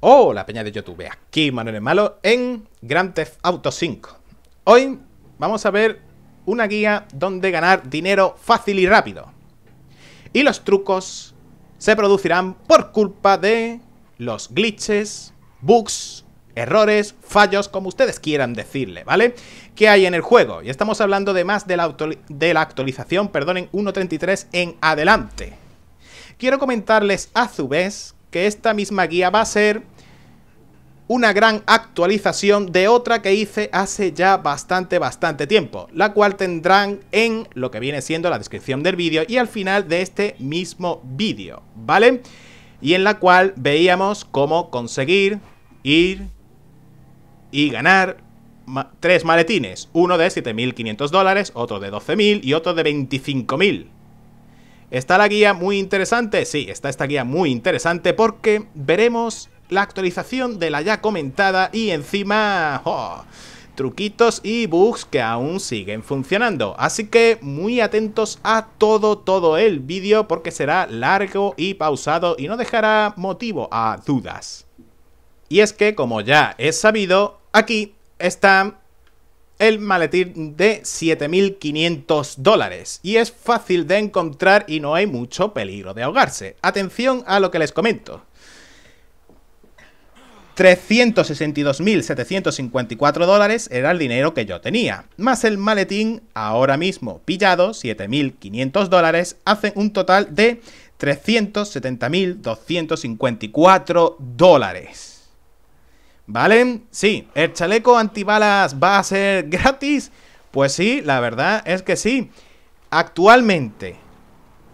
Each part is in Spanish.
¡Hola, la peña de YouTube, aquí Manuel Malo en Grand Theft Auto 5 Hoy vamos a ver una guía donde ganar dinero fácil y rápido Y los trucos se producirán por culpa de los glitches, bugs, errores, fallos, como ustedes quieran decirle, ¿vale? ¿Qué hay en el juego? Y estamos hablando de más de la, de la actualización, perdonen, 1.33 en adelante Quiero comentarles a su vez que esta misma guía va a ser una gran actualización de otra que hice hace ya bastante, bastante tiempo, la cual tendrán en lo que viene siendo la descripción del vídeo y al final de este mismo vídeo, ¿vale? Y en la cual veíamos cómo conseguir ir y ganar tres maletines, uno de 7.500 dólares, otro de 12.000 y otro de 25.000. ¿Está la guía muy interesante? Sí, está esta guía muy interesante porque veremos la actualización de la ya comentada y encima... truquitos y bugs que aún siguen funcionando. Así que muy atentos a todo, todo el vídeo porque será largo y pausado y no dejará motivo a dudas. Y es que, como ya he sabido, aquí está el maletín de 7.500 dólares y es fácil de encontrar y no hay mucho peligro de ahogarse. Atención a lo que les comento. 362.754 dólares era el dinero que yo tenía, más el maletín ahora mismo pillado, 7.500 dólares, hacen un total de 370.254 dólares. ¿Vale? Sí, ¿el chaleco antibalas va a ser gratis? Pues sí, la verdad es que sí. Actualmente,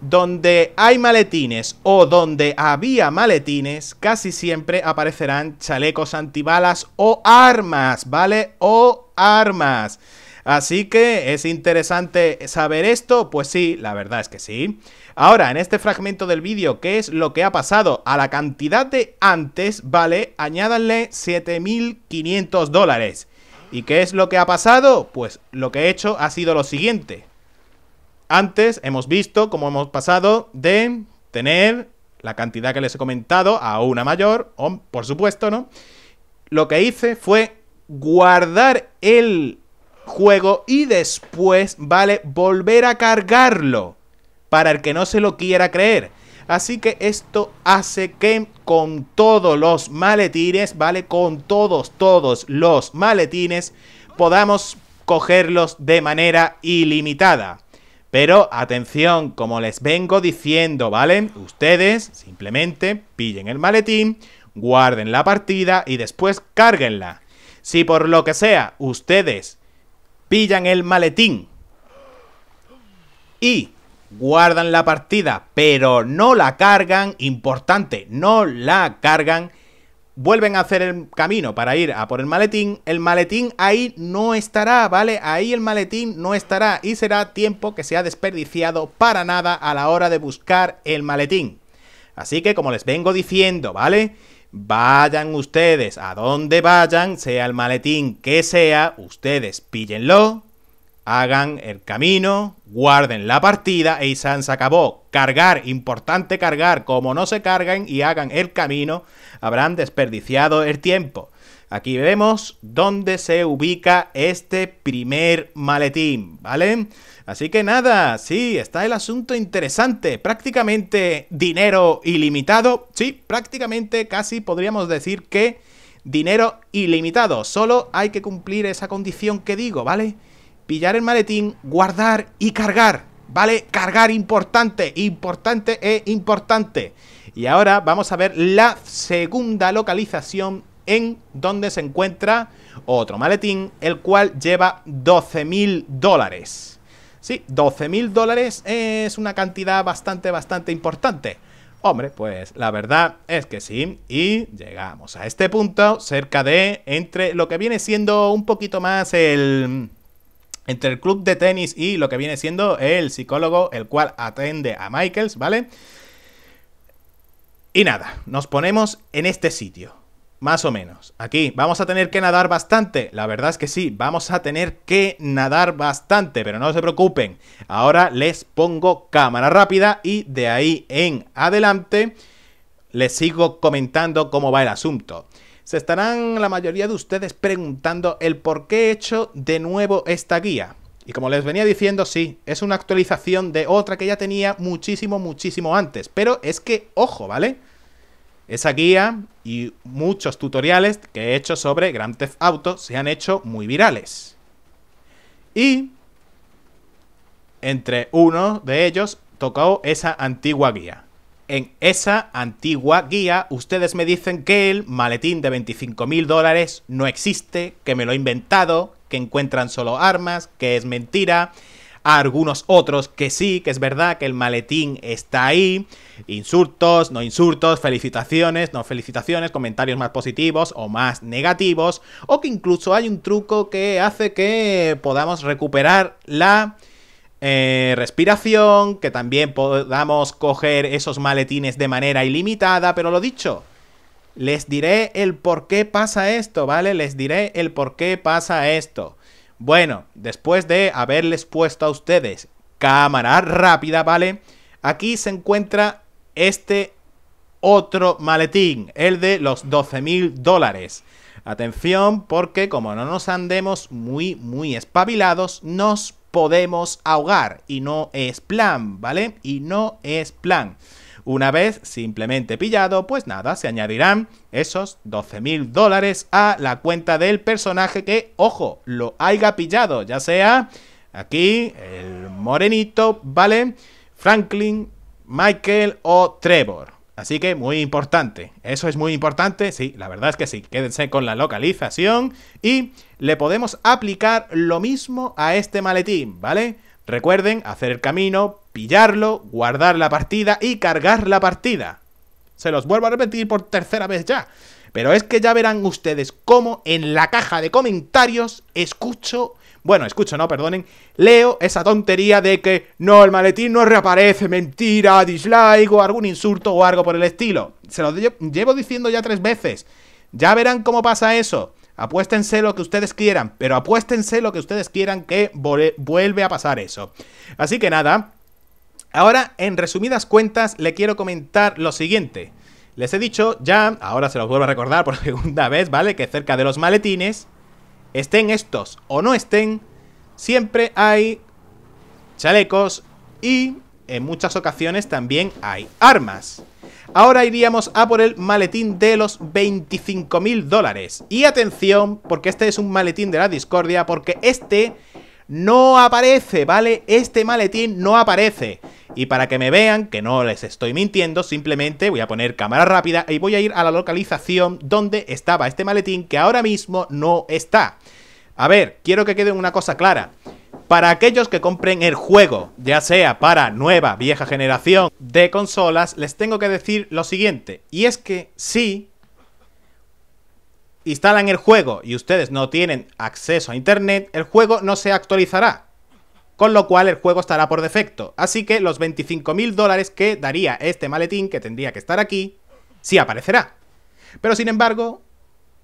donde hay maletines o donde había maletines, casi siempre aparecerán chalecos antibalas o armas, ¿vale? O armas. Así que es interesante saber esto, pues sí, la verdad es que sí. Ahora, en este fragmento del vídeo, ¿qué es lo que ha pasado? A la cantidad de antes, ¿vale? Añádanle 7.500 dólares. ¿Y qué es lo que ha pasado? Pues lo que he hecho ha sido lo siguiente. Antes hemos visto cómo hemos pasado de tener la cantidad que les he comentado a una mayor, por supuesto, ¿no? Lo que hice fue guardar el juego y después vale volver a cargarlo para el que no se lo quiera creer. Así que esto hace que con todos los maletines, vale, con todos, todos los maletines, podamos cogerlos de manera ilimitada. Pero atención, como les vengo diciendo, ¿vale? Ustedes simplemente pillen el maletín, guarden la partida y después cárguenla. Si por lo que sea ustedes pillan el maletín y guardan la partida, pero no la cargan, importante, no la cargan, vuelven a hacer el camino para ir a por el maletín, el maletín ahí no estará, ¿vale? Ahí el maletín no estará y será tiempo que se ha desperdiciado para nada a la hora de buscar el maletín. Así que como les vengo diciendo, ¿vale? Vayan ustedes a donde vayan, sea el maletín que sea, ustedes píllenlo, hagan el camino, guarden la partida y se acabó. Cargar, importante cargar, como no se carguen y hagan el camino, habrán desperdiciado el tiempo. Aquí vemos dónde se ubica este primer maletín, ¿vale? Así que nada, sí, está el asunto interesante. Prácticamente dinero ilimitado. Sí, prácticamente casi podríamos decir que dinero ilimitado. Solo hay que cumplir esa condición que digo, ¿vale? Pillar el maletín, guardar y cargar. ¿Vale? Cargar importante, importante e importante. Y ahora vamos a ver la segunda localización en donde se encuentra otro maletín, el cual lleva 12.000 dólares. Sí, 12.000 dólares es una cantidad bastante, bastante importante. Hombre, pues la verdad es que sí. Y llegamos a este punto cerca de entre lo que viene siendo un poquito más el... Entre el club de tenis y lo que viene siendo el psicólogo, el cual atende a Michaels, ¿vale? Y nada, nos ponemos en este sitio. Más o menos. Aquí, ¿vamos a tener que nadar bastante? La verdad es que sí, vamos a tener que nadar bastante, pero no se preocupen. Ahora les pongo cámara rápida y de ahí en adelante les sigo comentando cómo va el asunto. Se estarán la mayoría de ustedes preguntando el por qué he hecho de nuevo esta guía. Y como les venía diciendo, sí, es una actualización de otra que ya tenía muchísimo, muchísimo antes. Pero es que, ojo, ¿vale? Esa guía y muchos tutoriales que he hecho sobre Grand Theft Auto se han hecho muy virales. Y entre uno de ellos tocó esa antigua guía. En esa antigua guía ustedes me dicen que el maletín de 25 mil dólares no existe, que me lo he inventado, que encuentran solo armas, que es mentira, a algunos otros que sí, que es verdad que el maletín está ahí, insultos, no insultos, felicitaciones, no felicitaciones, comentarios más positivos o más negativos, o que incluso hay un truco que hace que podamos recuperar la... Eh, respiración, que también podamos coger esos maletines de manera ilimitada, pero lo dicho, les diré el por qué pasa esto, ¿vale? Les diré el por qué pasa esto. Bueno, después de haberles puesto a ustedes cámara rápida, ¿vale? Aquí se encuentra este otro maletín, el de los 12.000 mil dólares. Atención, porque como no nos andemos muy, muy espabilados, nos podemos ahogar. Y no es plan, ¿vale? Y no es plan. Una vez simplemente pillado, pues nada, se añadirán esos 12.000 dólares a la cuenta del personaje que, ojo, lo haya pillado, ya sea aquí el morenito, ¿vale? Franklin, Michael o Trevor. Así que muy importante. Eso es muy importante. Sí, la verdad es que sí. Quédense con la localización y le podemos aplicar lo mismo a este maletín, ¿vale? Recuerden hacer el camino, pillarlo, guardar la partida y cargar la partida. Se los vuelvo a repetir por tercera vez ya. Pero es que ya verán ustedes cómo en la caja de comentarios escucho... Bueno, escucho, no, perdonen. Leo esa tontería de que no, el maletín no reaparece, mentira, dislike o algún insulto o algo por el estilo. Se lo llevo diciendo ya tres veces. Ya verán cómo pasa eso. Apuéstense lo que ustedes quieran, pero apuéstense lo que ustedes quieran que vuelve a pasar eso. Así que nada, ahora en resumidas cuentas le quiero comentar lo siguiente. Les he dicho ya, ahora se los vuelvo a recordar por segunda vez, ¿vale? Que cerca de los maletines, estén estos o no estén, siempre hay chalecos y en muchas ocasiones también hay armas. Ahora iríamos a por el maletín de los 25 mil dólares. Y atención, porque este es un maletín de la discordia, porque este no aparece, ¿vale? Este maletín no aparece. Y para que me vean que no les estoy mintiendo, simplemente voy a poner cámara rápida y voy a ir a la localización donde estaba este maletín que ahora mismo no está. A ver, quiero que quede una cosa clara. Para aquellos que compren el juego, ya sea para nueva, vieja generación de consolas, les tengo que decir lo siguiente. Y es que si instalan el juego y ustedes no tienen acceso a internet, el juego no se actualizará. Con lo cual el juego estará por defecto. Así que los 25.000 dólares que daría este maletín, que tendría que estar aquí, sí aparecerá. Pero sin embargo,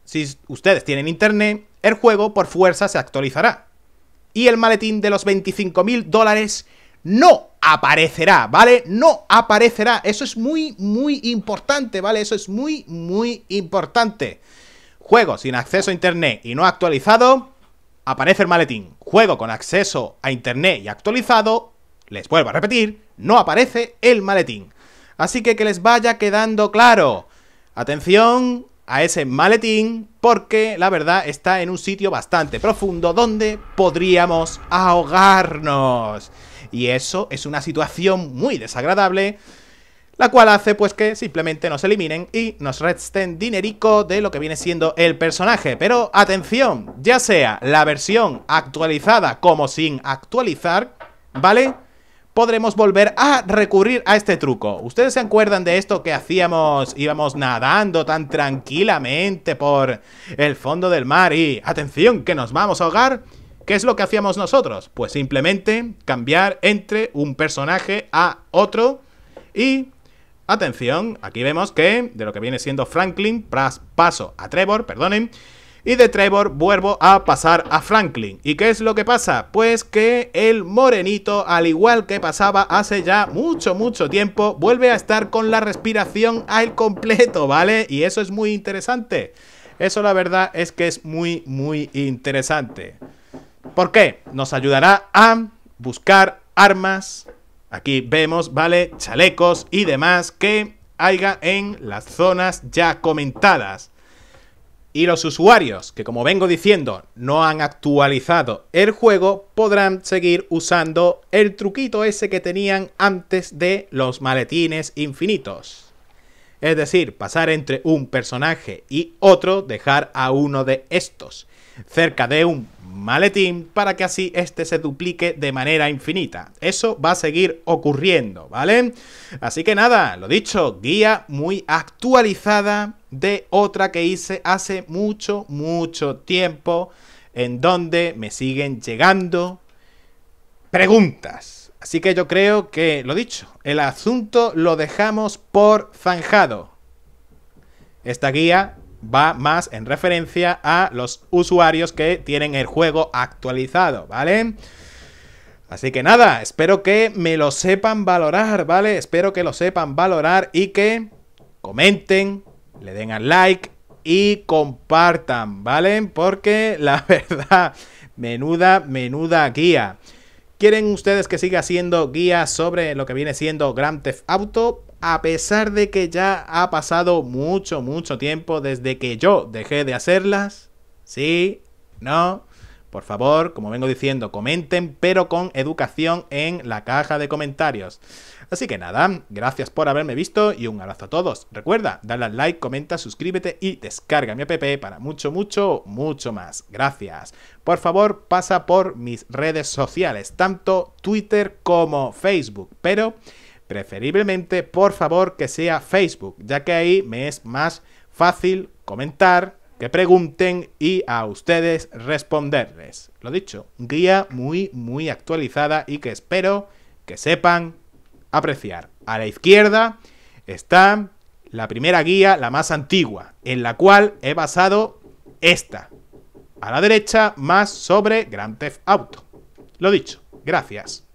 si ustedes tienen internet, el juego por fuerza se actualizará y el maletín de los 25 mil dólares no aparecerá, ¿vale? No aparecerá. Eso es muy, muy importante, ¿vale? Eso es muy, muy importante. Juego sin acceso a internet y no actualizado, aparece el maletín. Juego con acceso a internet y actualizado, les vuelvo a repetir, no aparece el maletín. Así que que les vaya quedando claro. Atención a ese maletín porque la verdad está en un sitio bastante profundo donde podríamos ahogarnos. Y eso es una situación muy desagradable, la cual hace pues que simplemente nos eliminen y nos resten dinerico de lo que viene siendo el personaje. Pero atención, ya sea la versión actualizada como sin actualizar, ¿vale? podremos volver a recurrir a este truco. ¿Ustedes se acuerdan de esto que hacíamos? Íbamos nadando tan tranquilamente por el fondo del mar y... ¡Atención, que nos vamos a ahogar! ¿Qué es lo que hacíamos nosotros? Pues simplemente cambiar entre un personaje a otro y... Atención, aquí vemos que de lo que viene siendo Franklin, paso a Trevor, perdonen, y de Trevor vuelvo a pasar a Franklin. ¿Y qué es lo que pasa? Pues que el morenito, al igual que pasaba hace ya mucho, mucho tiempo, vuelve a estar con la respiración al completo, ¿vale? Y eso es muy interesante. Eso la verdad es que es muy, muy interesante. ¿Por qué? Nos ayudará a buscar armas. Aquí vemos, ¿vale? Chalecos y demás que haya en las zonas ya comentadas. Y los usuarios, que como vengo diciendo, no han actualizado el juego, podrán seguir usando el truquito ese que tenían antes de los maletines infinitos. Es decir, pasar entre un personaje y otro, dejar a uno de estos cerca de un maletín para que así este se duplique de manera infinita. Eso va a seguir ocurriendo, ¿vale? Así que nada, lo dicho, guía muy actualizada de otra que hice hace mucho, mucho tiempo, en donde me siguen llegando preguntas. Así que yo creo que, lo dicho, el asunto lo dejamos por zanjado. Esta guía va más en referencia a los usuarios que tienen el juego actualizado, ¿vale? Así que nada, espero que me lo sepan valorar, ¿vale? Espero que lo sepan valorar y que comenten, le den al like y compartan, ¿vale? Porque la verdad, menuda, menuda guía. ¿Quieren ustedes que siga haciendo guías sobre lo que viene siendo Grand Theft Auto? A pesar de que ya ha pasado mucho, mucho tiempo desde que yo dejé de hacerlas. Sí, no, por favor, como vengo diciendo, comenten, pero con educación en la caja de comentarios. Así que nada, gracias por haberme visto y un abrazo a todos. Recuerda, dale al like, comenta, suscríbete y descarga mi app para mucho, mucho, mucho más. Gracias. Por favor, pasa por mis redes sociales, tanto Twitter como Facebook, pero preferiblemente, por favor, que sea Facebook, ya que ahí me es más fácil comentar, que pregunten y a ustedes responderles. Lo dicho, guía muy, muy actualizada y que espero que sepan apreciar. A la izquierda está la primera guía, la más antigua, en la cual he basado esta. A la derecha, más sobre Grand Theft Auto. Lo dicho, gracias.